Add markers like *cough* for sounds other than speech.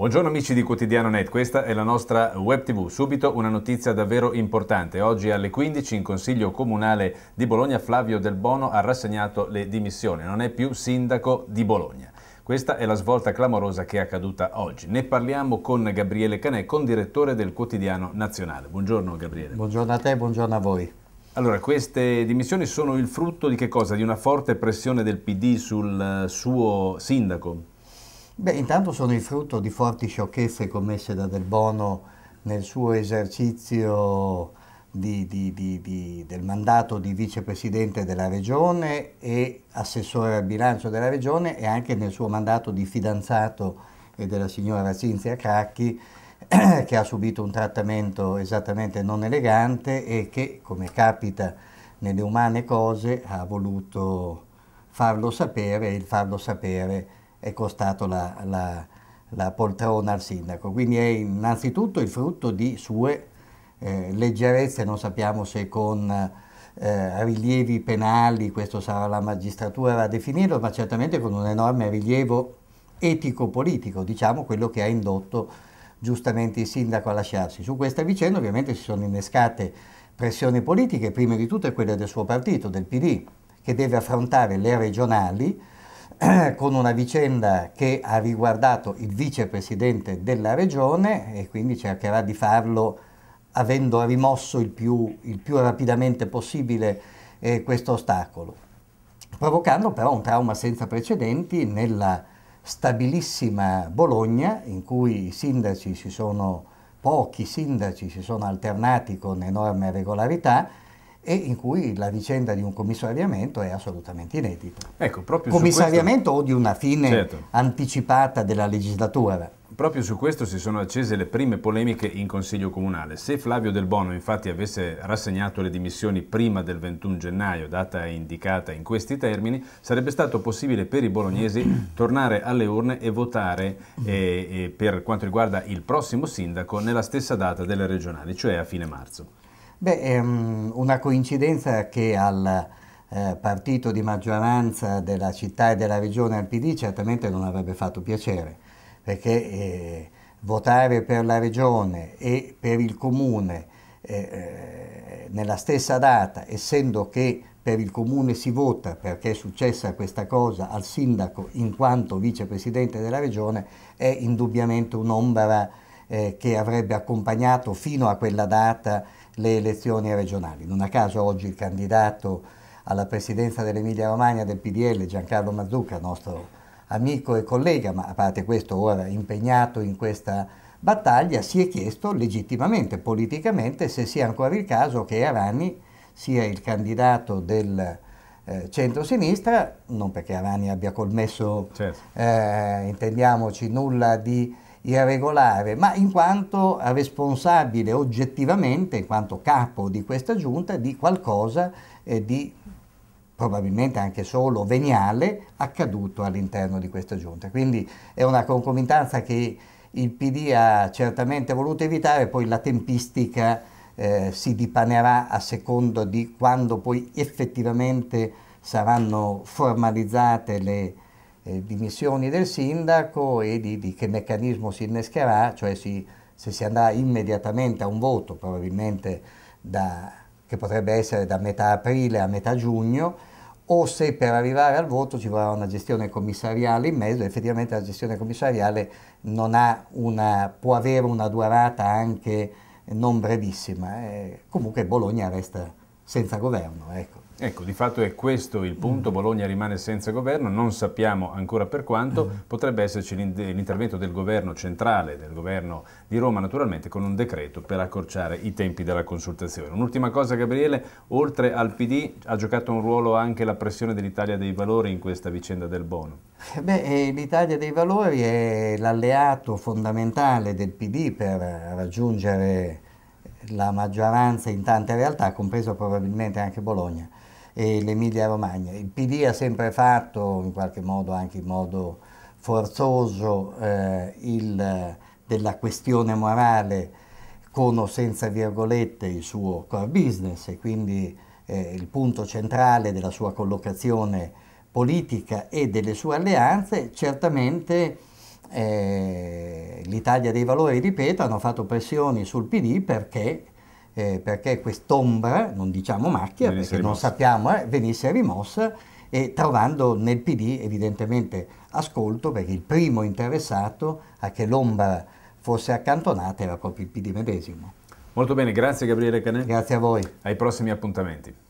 Buongiorno amici di Quotidiano Net, questa è la nostra web tv. Subito una notizia davvero importante. Oggi alle 15 in Consiglio Comunale di Bologna Flavio Del Bono ha rassegnato le dimissioni, non è più sindaco di Bologna. Questa è la svolta clamorosa che è accaduta oggi. Ne parliamo con Gabriele Canè, condirettore del Quotidiano Nazionale. Buongiorno Gabriele. Buongiorno a te, buongiorno a voi. Allora, queste dimissioni sono il frutto di che cosa? Di una forte pressione del PD sul eh, suo sindaco? Beh, intanto sono il frutto di forti sciocchezze commesse da Del Bono nel suo esercizio di, di, di, del mandato di vicepresidente della regione e assessore al bilancio della regione e anche nel suo mandato di fidanzato e della signora Cinzia Cracchi *clears throat* che ha subito un trattamento esattamente non elegante e che, come capita nelle umane cose, ha voluto farlo sapere e il farlo sapere è costato la, la, la poltrona al sindaco. Quindi è innanzitutto il frutto di sue eh, leggerezze, non sappiamo se con eh, rilievi penali, questo sarà la magistratura a definirlo, ma certamente con un enorme rilievo etico-politico, diciamo quello che ha indotto giustamente il sindaco a lasciarsi. Su questa vicenda ovviamente si sono innescate pressioni politiche, prima di tutto quelle del suo partito, del PD, che deve affrontare le regionali *clears throat* con una vicenda che ha riguardato il vicepresidente della regione e quindi cercherà di farlo avendo rimosso il più, il più rapidamente possibile eh, questo ostacolo, provocando però un trauma senza precedenti nella stabilissima Bologna in cui i sindaci si sono, pochi sindaci si sono alternati con enorme regolarità, e in cui la vicenda di un commissariamento è assolutamente inedita. Ecco, proprio commissariamento questo... o di una fine certo. anticipata della legislatura. Proprio su questo si sono accese le prime polemiche in Consiglio Comunale. Se Flavio Del Bono infatti avesse rassegnato le dimissioni prima del 21 gennaio, data indicata in questi termini, sarebbe stato possibile per i bolognesi *clears throat* tornare alle urne e votare eh, eh, per quanto riguarda il prossimo sindaco nella stessa data delle regionali, cioè a fine marzo. Beh, è ehm, una coincidenza che al eh, partito di maggioranza della città e della regione al PD certamente non avrebbe fatto piacere, perché eh, votare per la regione e per il comune eh, nella stessa data, essendo che per il comune si vota perché è successa questa cosa al sindaco in quanto vicepresidente della regione, è indubbiamente un'ombra che avrebbe accompagnato fino a quella data le elezioni regionali. Non a caso oggi il candidato alla presidenza dell'Emilia Romagna del PDL, Giancarlo Mazzucca, nostro amico e collega, ma a parte questo ora impegnato in questa battaglia, si è chiesto legittimamente, politicamente, se sia ancora il caso che Arani sia il candidato del eh, centro-sinistra, non perché Arani abbia colmesso, certo. eh, intendiamoci, nulla di irregolare, ma in quanto responsabile oggettivamente, in quanto capo di questa giunta, di qualcosa eh, di probabilmente anche solo veniale accaduto all'interno di questa giunta. Quindi è una concomitanza che il PD ha certamente voluto evitare, poi la tempistica eh, si dipanerà a secondo di quando poi effettivamente saranno formalizzate le eh, dimissioni del sindaco e di, di, che meccanismo si innescherà, cioè si, se si andrà immediatamente a un voto, probabilmente da, che potrebbe essere da metà aprile a metà giugno, o se per arrivare al voto ci vorrà una gestione commissariale in mezzo, effettivamente la gestione commissariale una, può avere una durata anche non brevissima. Eh, comunque Bologna resta senza governo. Ecco. Ecco, di fatto è questo il punto, mm. Bologna rimane senza governo, non sappiamo ancora per quanto, mm. potrebbe esserci l'intervento del governo centrale, del governo di Roma naturalmente, con un decreto per accorciare i tempi della consultazione. Un'ultima cosa Gabriele, oltre al PD ha giocato un ruolo anche la pressione dell'Italia dei Valori in questa vicenda del bono? Beh, eh, l'Italia dei Valori è l'alleato fondamentale del PD per raggiungere la maggioranza in tante realtà, compreso probabilmente anche Bologna e l'Emilia Romagna. Il PD ha sempre fatto, in qualche modo anche in modo forzoso, eh, il, della questione morale con o senza virgolette il suo core business e quindi eh, il punto centrale della sua collocazione politica e delle sue alleanze, certamente eh, l'Italia dei Valori, ripeto, hanno fatto pressioni sul PD perché, eh, perché quest'ombra, non diciamo macchia, venisse perché rimossa. non sappiamo, eh, venisse rimossa e trovando nel PD evidentemente ascolto perché il primo interessato a che l'ombra fosse accantonata era proprio il PD medesimo. Molto bene, grazie Gabriele Canè. Grazie a voi. Ai prossimi appuntamenti.